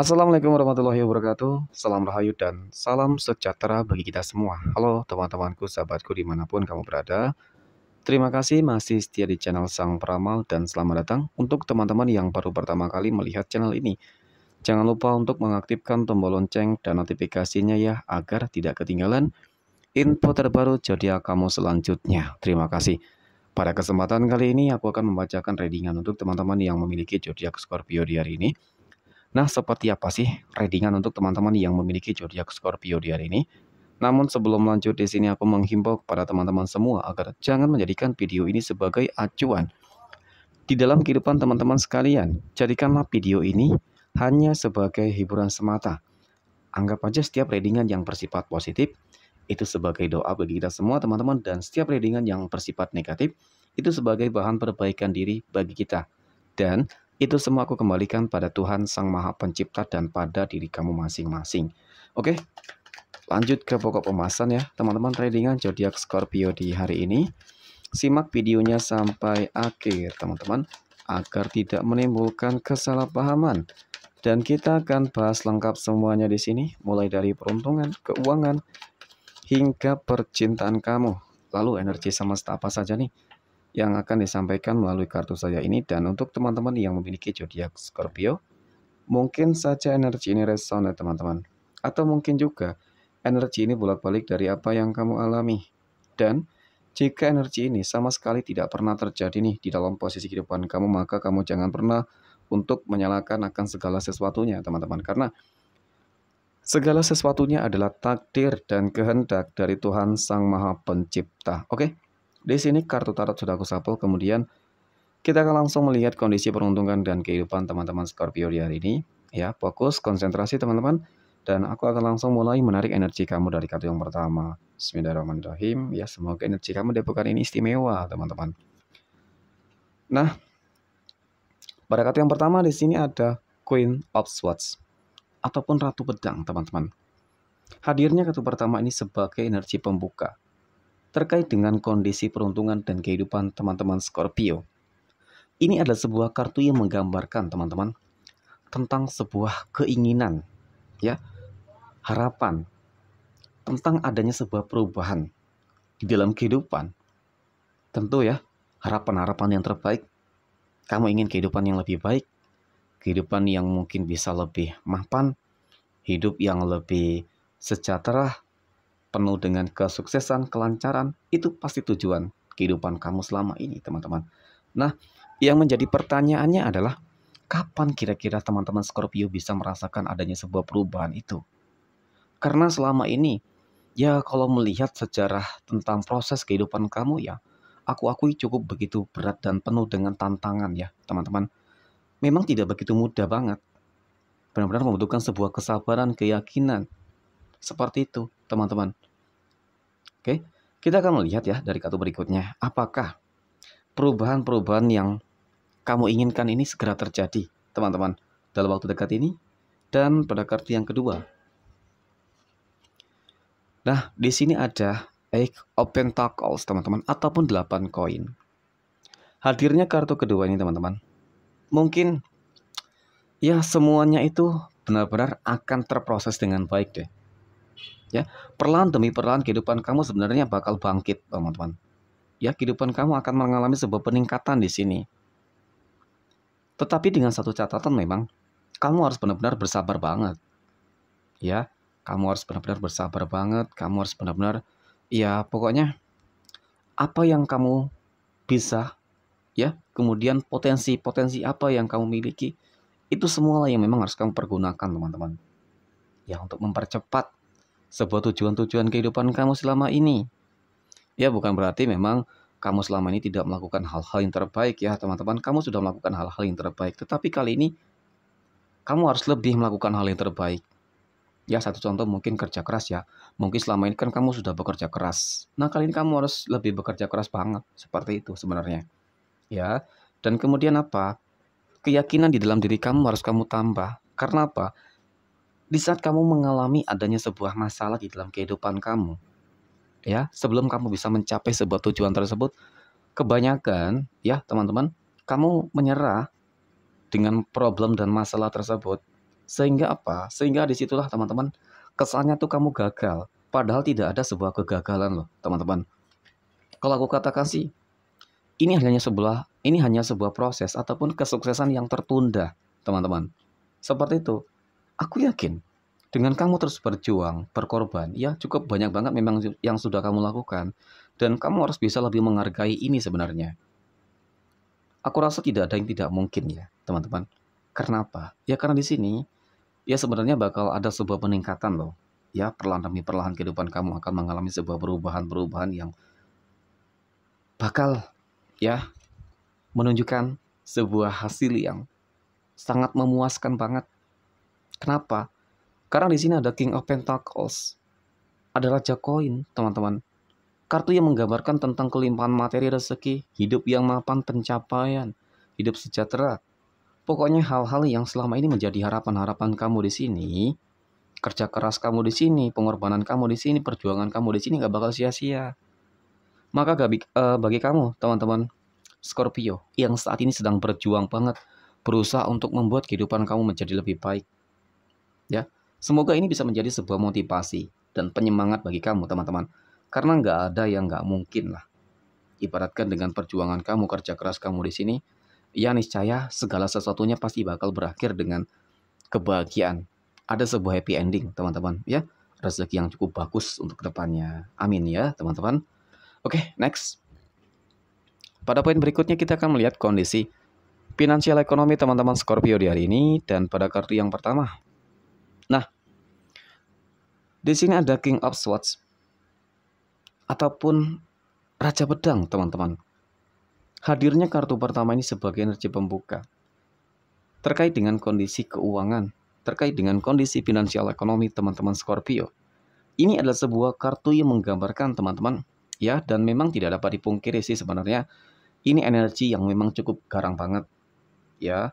Assalamualaikum warahmatullahi wabarakatuh Salam rahayu dan salam sejahtera bagi kita semua Halo teman-temanku, sahabatku dimanapun kamu berada Terima kasih masih setia di channel Sang Pramal Dan selamat datang untuk teman-teman yang baru pertama kali melihat channel ini Jangan lupa untuk mengaktifkan tombol lonceng dan notifikasinya ya Agar tidak ketinggalan info terbaru jodiak kamu selanjutnya Terima kasih pada kesempatan kali ini aku akan membacakan readingan untuk teman-teman yang memiliki jodiak Scorpio di hari ini Nah, seperti apa sih readingan untuk teman-teman yang memiliki zodiak Scorpio di hari ini? Namun sebelum lanjut di sini aku menghimbau kepada teman-teman semua agar jangan menjadikan video ini sebagai acuan di dalam kehidupan teman-teman sekalian. Jadikanlah video ini hanya sebagai hiburan semata. Anggap aja setiap readingan yang bersifat positif itu sebagai doa bagi kita semua teman-teman dan setiap readingan yang bersifat negatif itu sebagai bahan perbaikan diri bagi kita. Dan itu semua aku kembalikan pada Tuhan Sang Maha Pencipta dan pada diri kamu masing-masing. Oke, lanjut ke pokok pembahasan ya. Teman-teman tradingan zodiak Scorpio di hari ini. Simak videonya sampai akhir, teman-teman, agar tidak menimbulkan kesalahpahaman. Dan kita akan bahas lengkap semuanya di sini, mulai dari peruntungan, keuangan, hingga percintaan kamu. Lalu energi semesta apa saja nih yang akan disampaikan melalui kartu saya ini dan untuk teman-teman yang memiliki zodiak Scorpio, mungkin saja energi ini resonan teman-teman. Atau mungkin juga energi ini bolak-balik dari apa yang kamu alami. Dan jika energi ini sama sekali tidak pernah terjadi nih di dalam posisi kehidupan kamu, maka kamu jangan pernah untuk menyalahkan akan segala sesuatunya teman-teman. Karena segala sesuatunya adalah takdir dan kehendak dari Tuhan Sang Maha Pencipta. Oke? Okay? Di sini kartu tarot sudah aku sapul, kemudian kita akan langsung melihat kondisi peruntungan dan kehidupan teman-teman Scorpio di hari ini. Ya, fokus, konsentrasi teman-teman. Dan aku akan langsung mulai menarik energi kamu dari kartu yang pertama. Bismillahirrahmanirrahim. Ya, semoga energi kamu di pekan ini istimewa, teman-teman. Nah, pada kartu yang pertama di sini ada Queen of Swords ataupun Ratu Pedang, teman-teman. Hadirnya kartu pertama ini sebagai energi pembuka terkait dengan kondisi peruntungan dan kehidupan teman-teman Scorpio. Ini adalah sebuah kartu yang menggambarkan teman-teman tentang sebuah keinginan, ya, harapan tentang adanya sebuah perubahan di dalam kehidupan. Tentu ya, harapan-harapan yang terbaik. Kamu ingin kehidupan yang lebih baik, kehidupan yang mungkin bisa lebih mapan, hidup yang lebih sejahtera, penuh dengan kesuksesan, kelancaran, itu pasti tujuan kehidupan kamu selama ini, teman-teman. Nah, yang menjadi pertanyaannya adalah kapan kira-kira teman-teman Scorpio bisa merasakan adanya sebuah perubahan itu? Karena selama ini ya kalau melihat sejarah tentang proses kehidupan kamu ya, aku akui cukup begitu berat dan penuh dengan tantangan ya, teman-teman. Memang tidak begitu mudah banget. Benar-benar membutuhkan sebuah kesabaran, keyakinan, seperti itu, teman-teman. Oke, kita akan melihat ya dari kartu berikutnya. Apakah perubahan-perubahan yang kamu inginkan ini segera terjadi, teman-teman, dalam waktu dekat ini? Dan pada kartu yang kedua. Nah, di sini ada Eight of Pentacles, teman-teman, ataupun 8 koin. Hadirnya kartu kedua ini, teman-teman. Mungkin ya semuanya itu benar-benar akan terproses dengan baik deh ya perlahan demi perlahan kehidupan kamu sebenarnya bakal bangkit teman-teman ya kehidupan kamu akan mengalami sebuah peningkatan di sini tetapi dengan satu catatan memang kamu harus benar-benar bersabar banget ya kamu harus benar-benar bersabar banget kamu harus benar-benar ya pokoknya apa yang kamu bisa ya kemudian potensi-potensi apa yang kamu miliki itu semuanya yang memang harus kamu pergunakan teman-teman ya untuk mempercepat sebuah tujuan-tujuan kehidupan kamu selama ini. Ya bukan berarti memang kamu selama ini tidak melakukan hal-hal yang terbaik ya teman-teman. Kamu sudah melakukan hal-hal yang terbaik. Tetapi kali ini kamu harus lebih melakukan hal yang terbaik. Ya satu contoh mungkin kerja keras ya. Mungkin selama ini kan kamu sudah bekerja keras. Nah kali ini kamu harus lebih bekerja keras banget. Seperti itu sebenarnya. Ya. Dan kemudian apa? Keyakinan di dalam diri kamu harus kamu tambah. Karena apa? di saat kamu mengalami adanya sebuah masalah di dalam kehidupan kamu, ya, sebelum kamu bisa mencapai sebuah tujuan tersebut, kebanyakan, ya, teman-teman, kamu menyerah dengan problem dan masalah tersebut. Sehingga apa? Sehingga disitulah teman-teman, kesannya tuh kamu gagal. Padahal tidak ada sebuah kegagalan loh, teman-teman. Kalau aku katakan sih, ini hanya sebuah ini hanya sebuah proses ataupun kesuksesan yang tertunda, teman-teman. Seperti itu. Aku yakin dengan kamu terus berjuang, berkorban, ya cukup banyak banget memang yang sudah kamu lakukan. Dan kamu harus bisa lebih menghargai ini sebenarnya. Aku rasa tidak ada yang tidak mungkin ya, teman-teman. Karena apa? Ya karena di sini, ya sebenarnya bakal ada sebuah peningkatan loh. Ya perlahan demi perlahan kehidupan kamu akan mengalami sebuah perubahan-perubahan yang bakal ya menunjukkan sebuah hasil yang sangat memuaskan banget Kenapa? Karena di sini ada King of Pentacles. Ada Raja Koin, teman-teman. Kartu yang menggambarkan tentang kelimpahan materi rezeki, hidup yang mapan pencapaian, hidup sejahtera. Pokoknya hal-hal yang selama ini menjadi harapan-harapan kamu di sini, kerja keras kamu di sini, pengorbanan kamu di sini, perjuangan kamu di sini nggak bakal sia-sia. Maka gabi, uh, bagi kamu, teman-teman, Scorpio yang saat ini sedang berjuang banget, berusaha untuk membuat kehidupan kamu menjadi lebih baik. Ya, semoga ini bisa menjadi sebuah motivasi dan penyemangat bagi kamu teman-teman. Karena nggak ada yang nggak mungkin lah. Ibaratkan dengan perjuangan kamu, kerja keras kamu di sini, ya niscaya segala sesuatunya pasti bakal berakhir dengan kebahagiaan. Ada sebuah happy ending, teman-teman. Ya, rezeki yang cukup bagus untuk kedepannya. Amin ya, teman-teman. Oke, next. Pada poin berikutnya kita akan melihat kondisi finansial ekonomi teman-teman Scorpio di hari ini dan pada kartu yang pertama di sini ada King of Swords ataupun Raja Pedang, teman-teman. Hadirnya kartu pertama ini sebagai energi pembuka. Terkait dengan kondisi keuangan, terkait dengan kondisi finansial ekonomi teman-teman Scorpio. Ini adalah sebuah kartu yang menggambarkan teman-teman, ya, dan memang tidak dapat dipungkiri sih sebenarnya. Ini energi yang memang cukup garang banget, ya.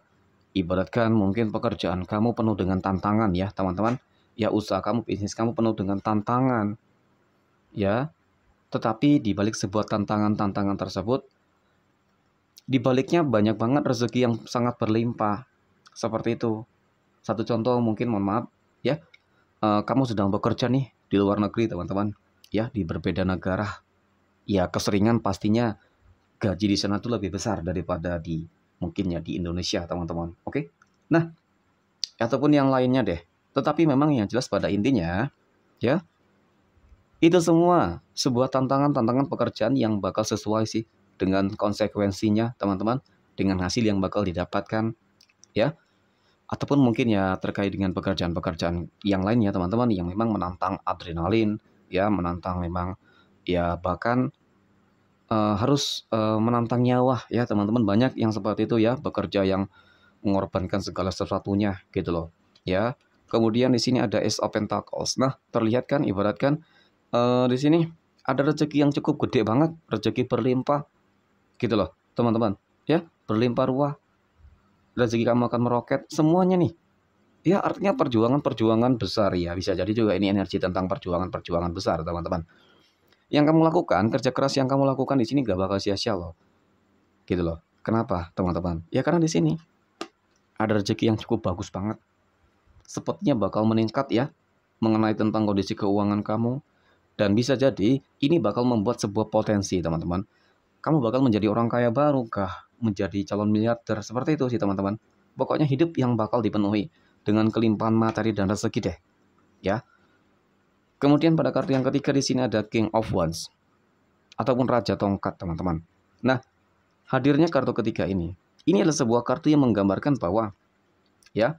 Ibaratkan mungkin pekerjaan kamu penuh dengan tantangan ya, teman-teman ya usaha kamu, bisnis kamu penuh dengan tantangan. Ya. Tetapi di balik sebuah tantangan-tantangan tersebut di baliknya banyak banget rezeki yang sangat berlimpah. Seperti itu. Satu contoh mungkin mohon maaf ya. Uh, kamu sedang bekerja nih di luar negeri, teman-teman. Ya, di berbeda negara. Ya, keseringan pastinya gaji di sana tuh lebih besar daripada di mungkinnya di Indonesia, teman-teman. Oke. Nah, ataupun yang lainnya deh. Tetapi memang yang jelas pada intinya, ya, itu semua sebuah tantangan-tantangan pekerjaan yang bakal sesuai sih dengan konsekuensinya, teman-teman, dengan hasil yang bakal didapatkan, ya. Ataupun mungkin ya terkait dengan pekerjaan-pekerjaan yang lainnya, teman-teman, yang memang menantang adrenalin, ya, menantang memang ya bahkan uh, harus uh, menantang nyawa ya teman-teman banyak yang seperti itu ya bekerja yang mengorbankan segala sesuatunya gitu loh ya Kemudian di sini ada Ace of Pentacles. Nah, terlihat kan ibaratkan uh, eh, di sini ada rezeki yang cukup gede banget, rezeki berlimpah. Gitu loh, teman-teman. Ya, berlimpah ruah. Rezeki kamu akan meroket, semuanya nih. Ya, artinya perjuangan-perjuangan besar ya. Bisa jadi juga ini energi tentang perjuangan-perjuangan besar, teman-teman. Yang kamu lakukan, kerja keras yang kamu lakukan di sini gak bakal sia-sia loh. Gitu loh. Kenapa, teman-teman? Ya karena di sini ada rezeki yang cukup bagus banget sepertinya bakal meningkat ya mengenai tentang kondisi keuangan kamu dan bisa jadi ini bakal membuat sebuah potensi teman-teman kamu bakal menjadi orang kaya baru kah menjadi calon miliarder seperti itu sih teman-teman pokoknya hidup yang bakal dipenuhi dengan kelimpahan materi dan rezeki deh ya kemudian pada kartu yang ketiga di sini ada King of Wands ataupun Raja Tongkat teman-teman nah hadirnya kartu ketiga ini ini adalah sebuah kartu yang menggambarkan bahwa ya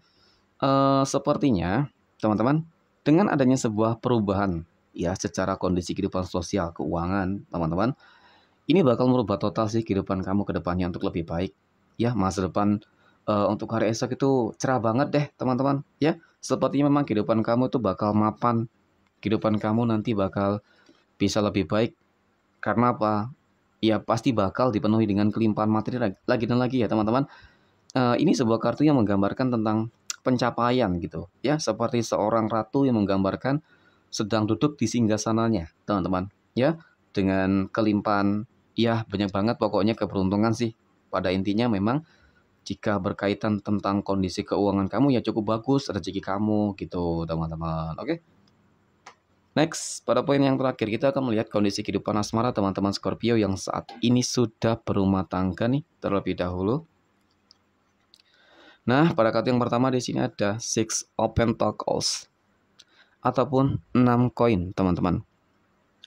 uh, sepertinya teman-teman dengan adanya sebuah perubahan ya secara kondisi kehidupan sosial keuangan teman-teman ini bakal merubah total sih kehidupan kamu ke depannya untuk lebih baik ya masa depan uh, untuk hari esok itu cerah banget deh teman-teman ya sepertinya memang kehidupan kamu itu bakal mapan kehidupan kamu nanti bakal bisa lebih baik karena apa ya pasti bakal dipenuhi dengan kelimpahan materi lagi dan lagi ya teman-teman uh, ini sebuah kartu yang menggambarkan tentang pencapaian gitu ya seperti seorang ratu yang menggambarkan sedang duduk di singgah sananya teman-teman ya dengan kelimpahan ya banyak banget pokoknya keberuntungan sih pada intinya memang jika berkaitan tentang kondisi keuangan kamu ya cukup bagus rezeki kamu gitu teman-teman oke Next, pada poin yang terakhir kita akan melihat kondisi kehidupan asmara teman-teman Scorpio yang saat ini sudah berumah tangga nih terlebih dahulu. Nah, pada kartu yang pertama di sini ada six open toggles ataupun 6 koin, teman-teman.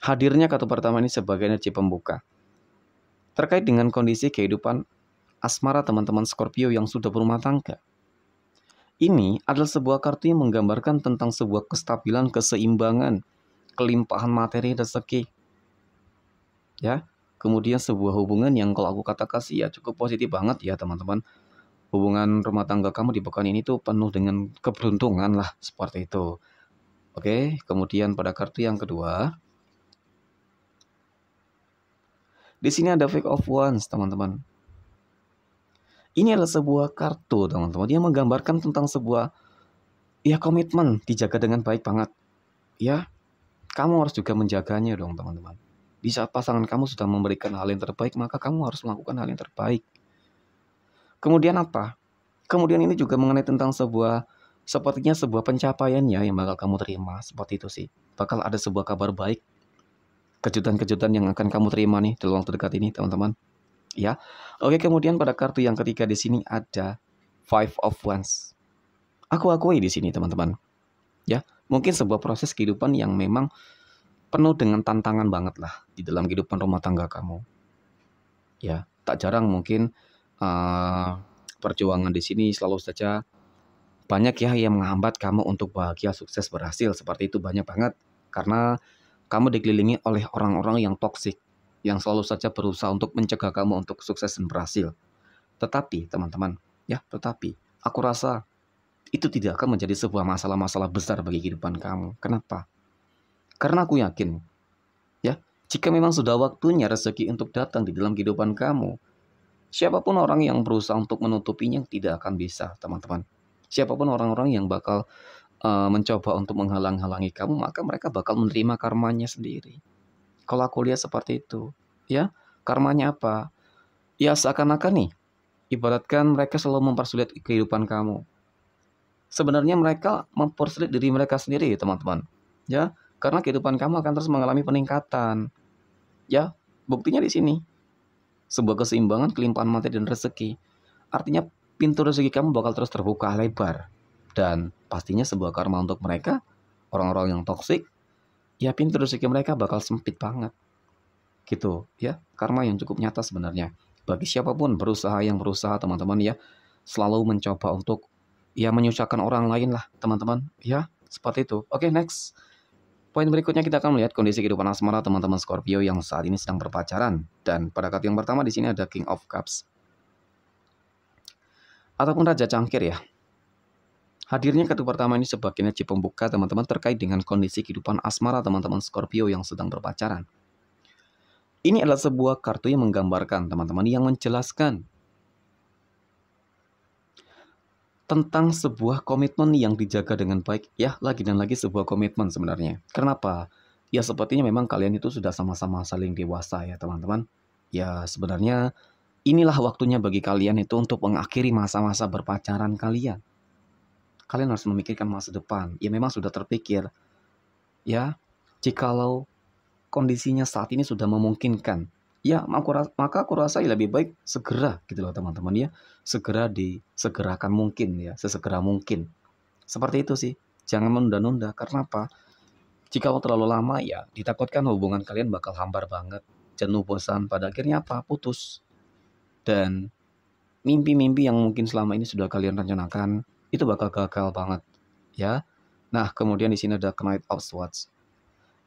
Hadirnya kartu pertama ini sebagai energi pembuka. Terkait dengan kondisi kehidupan asmara teman-teman Scorpio yang sudah berumah tangga. Ini adalah sebuah kartu yang menggambarkan tentang sebuah kestabilan, keseimbangan, kelimpahan materi rezeki. Ya, kemudian sebuah hubungan yang kalau aku katakan sih ya cukup positif banget ya teman-teman hubungan rumah tangga kamu di pekan ini tuh penuh dengan keberuntungan lah seperti itu. Oke, kemudian pada kartu yang kedua. Di sini ada Fake of Wands, teman-teman. Ini adalah sebuah kartu, teman-teman. Dia menggambarkan tentang sebuah ya komitmen dijaga dengan baik banget. Ya, kamu harus juga menjaganya dong, teman-teman. Di saat pasangan kamu sudah memberikan hal yang terbaik, maka kamu harus melakukan hal yang terbaik. Kemudian apa? Kemudian ini juga mengenai tentang sebuah sepertinya sebuah pencapaiannya yang bakal kamu terima seperti itu sih. Bakal ada sebuah kabar baik, kejutan-kejutan yang akan kamu terima nih dalam waktu dekat ini, teman-teman. Ya, oke. Kemudian pada kartu yang ketiga di sini ada Five of Wands. Aku akui di sini, teman-teman. Ya, mungkin sebuah proses kehidupan yang memang penuh dengan tantangan banget lah di dalam kehidupan rumah tangga kamu. Ya, tak jarang mungkin Eh, perjuangan di sini selalu saja banyak ya yang menghambat kamu untuk bahagia, sukses, berhasil. Seperti itu banyak banget karena kamu dikelilingi oleh orang-orang yang toksik yang selalu saja berusaha untuk mencegah kamu untuk sukses dan berhasil. Tetapi, teman-teman, ya, tetapi aku rasa itu tidak akan menjadi sebuah masalah-masalah besar bagi kehidupan kamu. Kenapa? Karena aku yakin, ya, jika memang sudah waktunya rezeki untuk datang di dalam kehidupan kamu, Siapapun orang yang berusaha untuk menutupinya tidak akan bisa, teman-teman. Siapapun orang-orang yang bakal uh, mencoba untuk menghalang-halangi kamu, maka mereka bakal menerima karmanya sendiri. Kalau aku lihat seperti itu, ya, karmanya apa? Ya seakan-akan nih, ibaratkan mereka selalu mempersulit kehidupan kamu. Sebenarnya mereka mempersulit diri mereka sendiri, teman-teman. Ya, karena kehidupan kamu akan terus mengalami peningkatan. Ya, buktinya di sini sebuah keseimbangan kelimpahan materi dan rezeki. Artinya pintu rezeki kamu bakal terus terbuka lebar. Dan pastinya sebuah karma untuk mereka, orang-orang yang toksik, ya pintu rezeki mereka bakal sempit banget. Gitu ya, karma yang cukup nyata sebenarnya. Bagi siapapun berusaha yang berusaha teman-teman ya, selalu mencoba untuk ya menyusahkan orang lain lah teman-teman ya, seperti itu. Oke okay, next. Poin berikutnya kita akan melihat kondisi kehidupan asmara teman-teman Scorpio yang saat ini sedang berpacaran. Dan pada kartu yang pertama di sini ada King of Cups. Ataupun Raja Cangkir ya. Hadirnya kartu pertama ini sebagai energi pembuka teman-teman terkait dengan kondisi kehidupan asmara teman-teman Scorpio yang sedang berpacaran. Ini adalah sebuah kartu yang menggambarkan teman-teman yang menjelaskan tentang sebuah komitmen yang dijaga dengan baik. Ya, lagi dan lagi sebuah komitmen sebenarnya. Kenapa? Ya sepertinya memang kalian itu sudah sama-sama saling dewasa ya teman-teman. Ya sebenarnya inilah waktunya bagi kalian itu untuk mengakhiri masa-masa berpacaran kalian. Kalian harus memikirkan masa depan. Ya memang sudah terpikir. Ya, jikalau kondisinya saat ini sudah memungkinkan ya maka aku rasa ya lebih baik segera gitu loh teman-teman ya segera disegerakan mungkin ya sesegera mungkin seperti itu sih jangan menunda-nunda karena apa jika mau terlalu lama ya ditakutkan hubungan kalian bakal hambar banget jenuh bosan pada akhirnya apa putus dan mimpi-mimpi yang mungkin selama ini sudah kalian rencanakan itu bakal gagal banget ya nah kemudian di sini ada Knight of Swords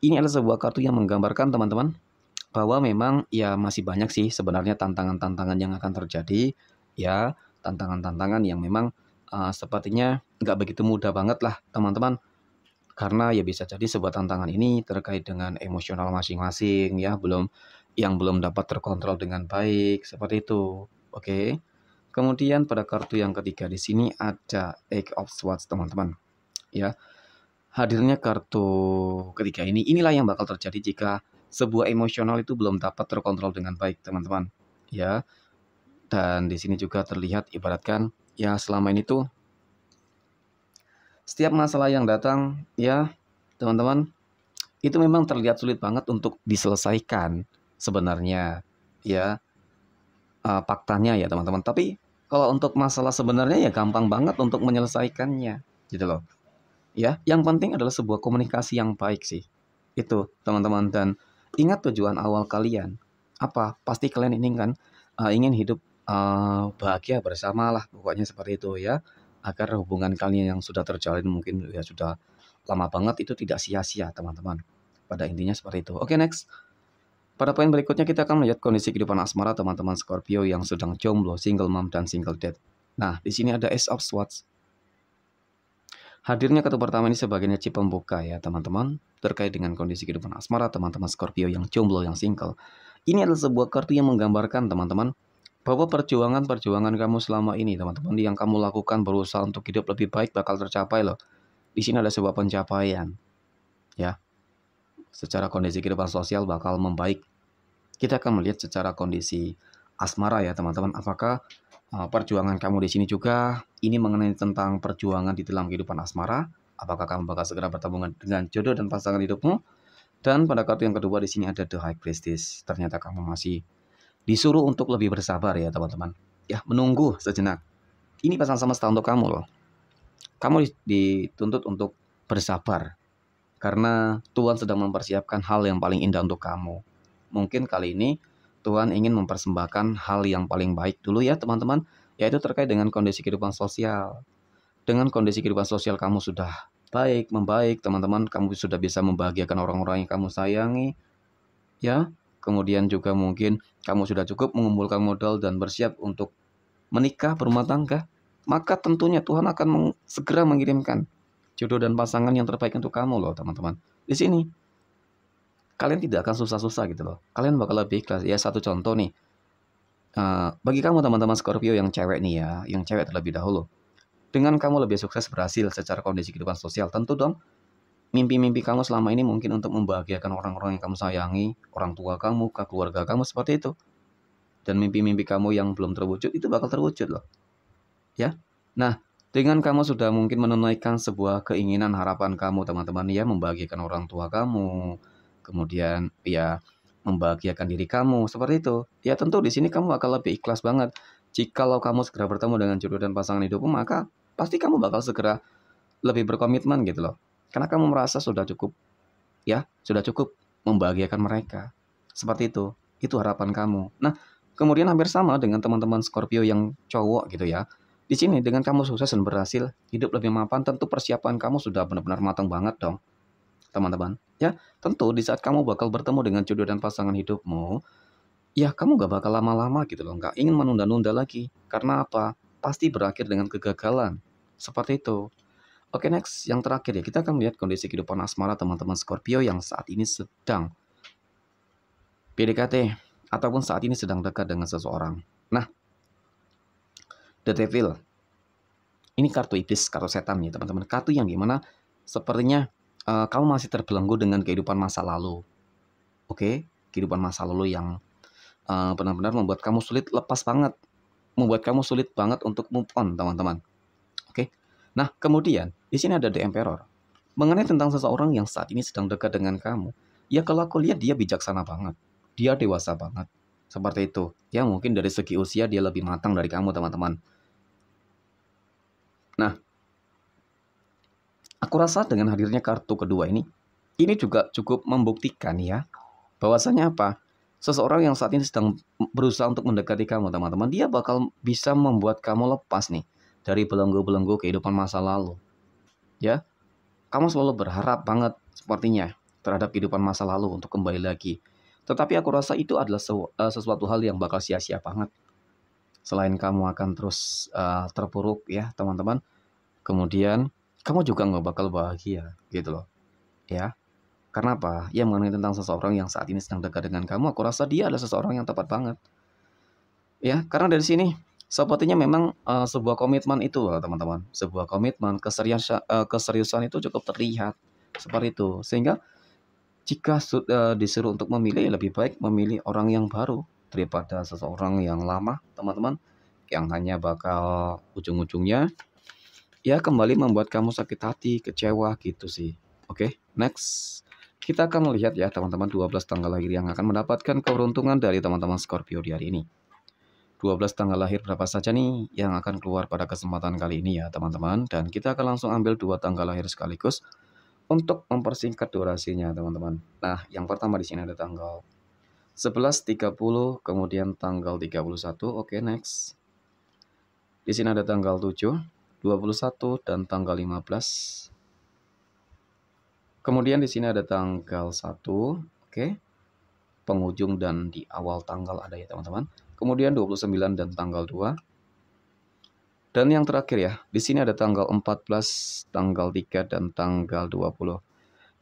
ini adalah sebuah kartu yang menggambarkan teman-teman bahwa memang ya masih banyak sih sebenarnya tantangan-tantangan yang akan terjadi ya tantangan-tantangan yang memang uh, sepertinya nggak begitu mudah banget lah teman-teman karena ya bisa jadi sebuah tantangan ini terkait dengan emosional masing-masing ya belum yang belum dapat terkontrol dengan baik seperti itu oke kemudian pada kartu yang ketiga di sini ada Eight of Swords teman-teman ya hadirnya kartu ketiga ini inilah yang bakal terjadi jika sebuah emosional itu belum dapat terkontrol dengan baik, teman-teman. Ya. Dan di sini juga terlihat ibaratkan ya selama ini tuh setiap masalah yang datang ya, teman-teman, itu memang terlihat sulit banget untuk diselesaikan sebenarnya, ya. Uh, faktanya ya, teman-teman. Tapi kalau untuk masalah sebenarnya ya gampang banget untuk menyelesaikannya, gitu loh. Ya, yang penting adalah sebuah komunikasi yang baik sih itu teman-teman dan ingat tujuan awal kalian apa pasti kalian ini kan uh, ingin hidup uh, bahagia bersama lah pokoknya seperti itu ya agar hubungan kalian yang sudah terjalin mungkin ya sudah lama banget itu tidak sia-sia teman-teman pada intinya seperti itu oke okay, next pada poin berikutnya kita akan melihat kondisi kehidupan asmara teman-teman Scorpio yang sedang jomblo, single mom dan single dad. Nah, di sini ada Ace of Swords Hadirnya kartu pertama ini sebagai neci pembuka ya teman-teman terkait dengan kondisi kehidupan asmara teman-teman Scorpio yang jomblo yang single. Ini adalah sebuah kartu yang menggambarkan teman-teman bahwa perjuangan-perjuangan kamu selama ini teman-teman yang kamu lakukan berusaha untuk hidup lebih baik bakal tercapai loh. Di sini ada sebuah pencapaian ya. Secara kondisi kehidupan sosial bakal membaik. Kita akan melihat secara kondisi asmara ya teman-teman. Apakah eh, perjuangan kamu di sini juga ini mengenai tentang perjuangan di dalam kehidupan asmara? Apakah kamu bakal segera bertemu dengan jodoh dan pasangan hidupmu? Dan pada kartu yang kedua di sini ada The High Priestess. Ternyata kamu masih disuruh untuk lebih bersabar ya teman-teman. Ya menunggu sejenak. Ini pasangan semesta untuk kamu loh. Kamu dituntut untuk bersabar karena Tuhan sedang mempersiapkan hal yang paling indah untuk kamu. Mungkin kali ini Tuhan ingin mempersembahkan hal yang paling baik dulu ya teman-teman, yaitu terkait dengan kondisi kehidupan sosial. Dengan kondisi kehidupan sosial kamu sudah baik, membaik, teman-teman, kamu sudah bisa membahagiakan orang-orang yang kamu sayangi, ya. Kemudian juga mungkin kamu sudah cukup mengumpulkan modal dan bersiap untuk menikah, berumah tangga, maka tentunya Tuhan akan segera mengirimkan jodoh dan pasangan yang terbaik untuk kamu loh, teman-teman. Di sini kalian tidak akan susah-susah gitu loh. Kalian bakal lebih ikhlas. Ya satu contoh nih. Uh, bagi kamu teman-teman Scorpio yang cewek nih ya, yang cewek terlebih dahulu. Dengan kamu lebih sukses berhasil secara kondisi kehidupan sosial, tentu dong mimpi-mimpi kamu selama ini mungkin untuk membahagiakan orang-orang yang kamu sayangi, orang tua kamu, keluarga kamu seperti itu. Dan mimpi-mimpi kamu yang belum terwujud itu bakal terwujud loh. Ya. Nah, dengan kamu sudah mungkin menunaikan sebuah keinginan harapan kamu teman-teman ya membagikan orang tua kamu, kemudian ya membahagiakan diri kamu seperti itu ya tentu di sini kamu akan lebih ikhlas banget jikalau kamu segera bertemu dengan jodoh dan pasangan hidupmu maka pasti kamu bakal segera lebih berkomitmen gitu loh karena kamu merasa sudah cukup ya sudah cukup membahagiakan mereka seperti itu itu harapan kamu nah kemudian hampir sama dengan teman-teman Scorpio yang cowok gitu ya di sini dengan kamu sukses dan berhasil hidup lebih mapan tentu persiapan kamu sudah benar-benar matang banget dong teman-teman. Ya, tentu di saat kamu bakal bertemu dengan jodoh dan pasangan hidupmu, ya kamu gak bakal lama-lama gitu loh, gak ingin menunda-nunda lagi. Karena apa? Pasti berakhir dengan kegagalan. Seperti itu. Oke next, yang terakhir ya, kita akan melihat kondisi kehidupan asmara teman-teman Scorpio yang saat ini sedang PDKT ataupun saat ini sedang dekat dengan seseorang. Nah, The Devil. Ini kartu iblis, kartu setan ya teman-teman. Kartu yang gimana sepertinya uh, kamu masih terbelenggu dengan kehidupan masa lalu. Oke, okay? kehidupan masa lalu yang eh, benar-benar uh, membuat kamu sulit lepas banget, membuat kamu sulit banget untuk move on, teman-teman. Oke. Okay? Nah, kemudian di sini ada The Emperor. Mengenai tentang seseorang yang saat ini sedang dekat dengan kamu, ya kalau aku lihat dia bijaksana banget. Dia dewasa banget. Seperti itu. Ya mungkin dari segi usia dia lebih matang dari kamu, teman-teman. Nah, Aku rasa dengan hadirnya kartu kedua ini, ini juga cukup membuktikan ya, bahwasanya apa? Seseorang yang saat ini sedang berusaha untuk mendekati kamu, teman-teman, dia bakal bisa membuat kamu lepas nih dari belenggu-belenggu kehidupan masa lalu. Ya, kamu selalu berharap banget sepertinya terhadap kehidupan masa lalu untuk kembali lagi. Tetapi aku rasa itu adalah eh, sesuatu hal yang bakal sia-sia banget. Selain kamu akan terus uh, terpuruk ya, teman-teman. Kemudian kamu juga nggak bakal bahagia gitu loh ya karena apa ya mengenai tentang seseorang yang saat ini sedang dekat dengan kamu aku rasa dia adalah seseorang yang tepat banget ya karena dari sini sepertinya memang uh, sebuah komitmen itu loh teman-teman sebuah komitmen keseriusan uh, eh, keseriusan itu cukup terlihat seperti itu sehingga jika uh, disuruh untuk memilih lebih baik memilih orang yang baru daripada seseorang yang lama teman-teman yang hanya bakal ujung-ujungnya ya kembali membuat kamu sakit hati, kecewa gitu sih. Oke, okay, next. Kita akan melihat ya teman-teman 12 tanggal lahir yang akan mendapatkan keberuntungan dari teman-teman Scorpio di hari ini. 12 tanggal lahir berapa saja nih yang akan keluar pada kesempatan kali ini ya teman-teman. Dan kita akan langsung ambil dua tanggal lahir sekaligus untuk mempersingkat durasinya teman-teman. Nah, yang pertama di sini ada tanggal 11.30, kemudian tanggal 31. Oke, okay, next. Di sini ada tanggal 7, 21 dan tanggal 15. Kemudian di sini ada tanggal 1, oke. Okay. Penghujung dan di awal tanggal ada ya, teman-teman. Kemudian 29 dan tanggal 2. Dan yang terakhir ya, di sini ada tanggal 14, tanggal 3 dan tanggal 20.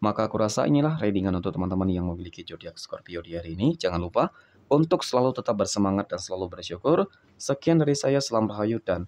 Maka aku rasa inilah readingan untuk teman-teman yang memiliki zodiak Scorpio di hari ini. Jangan lupa untuk selalu tetap bersemangat dan selalu bersyukur. Sekian dari saya, selamat Rahayu dan